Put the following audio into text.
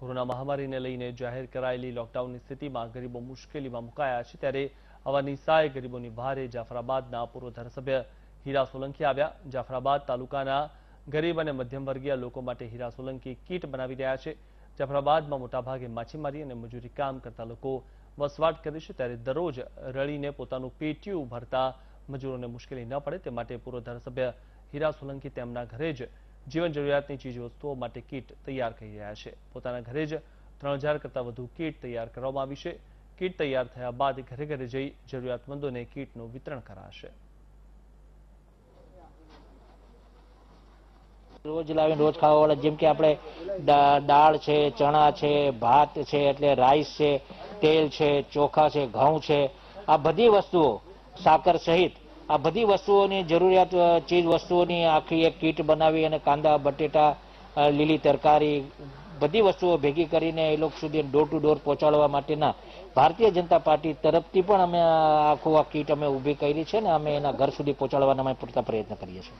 corona મહામારીને લઈને જાહેર કરાયેલી લોકડાઉનની સ્થિતિમાં ગરીબો મુશ્કેલીમાં મુકાયા છે ત્યારે આવા નિસહાય ગરીબોની ભારે જાફરાબાદના પૂર્વ ધારાસભ્ય હીરા સોલંકી આવ્યા જાફરાબાદ તાલુકાના ગરીબ અને મધ્યમ વર્ગીય લોકો માટે હીરા સોલંકી કીટ બનાવી રહ્યા છે જાફરાબાદમાં મોટાભાગે માછીમારી અને મજૂરી કામ કરતા લોકો વસવાટ કરે છે ત્યારે દરરોજ રળીને પોતાનું પેટીયું ભરતા મજૂરોને મુશ્કેલી ન પડે તે માટે પૂર્વ ધારાસભ્ય હીરા સોલંકી તેમના ઘરે જ જીવન જરૂરિયાતની ચીજવસ્તુઓ માટે કીટ તૈયાર કરી રહ્યા છે પોતાના ઘરે જ ત્રણ હજાર વધુ કીટ તૈયાર કરવામાં આવી છે કીટ તૈયાર થયા બાદ ઘરે ઘરે જઈ જરૂરિયાતમંદોને કીટનું વિતરણ કરાશે રોજ લાવીને રોજ ખાવા વાળા જેમ કે આપણે દાળ છે ચણા છે ભાત છે એટલે રાઈસ છે તેલ છે ચોખા છે ઘઉં છે આ બધી વસ્તુઓ સાકર સહિત આ બધી વસ્તુઓની જરૂરિયાત ચીજ વસ્તુઓની આખી એક કીટ બનાવી અને કાંદા બટેટા લીલી તરકારી બધી વસ્તુઓ ભેગી કરીને એ લોકો સુધી ડોર ટુ ડોર પહોંચાડવા માટેના ભારતીય જનતા પાર્ટી તરફથી પણ અમે આખું આ કીટ અમે ઊભી કરી છે અને અમે એના ઘર સુધી પહોંચાડવાના અમે પૂરતા પ્રયત્ન કરીએ છીએ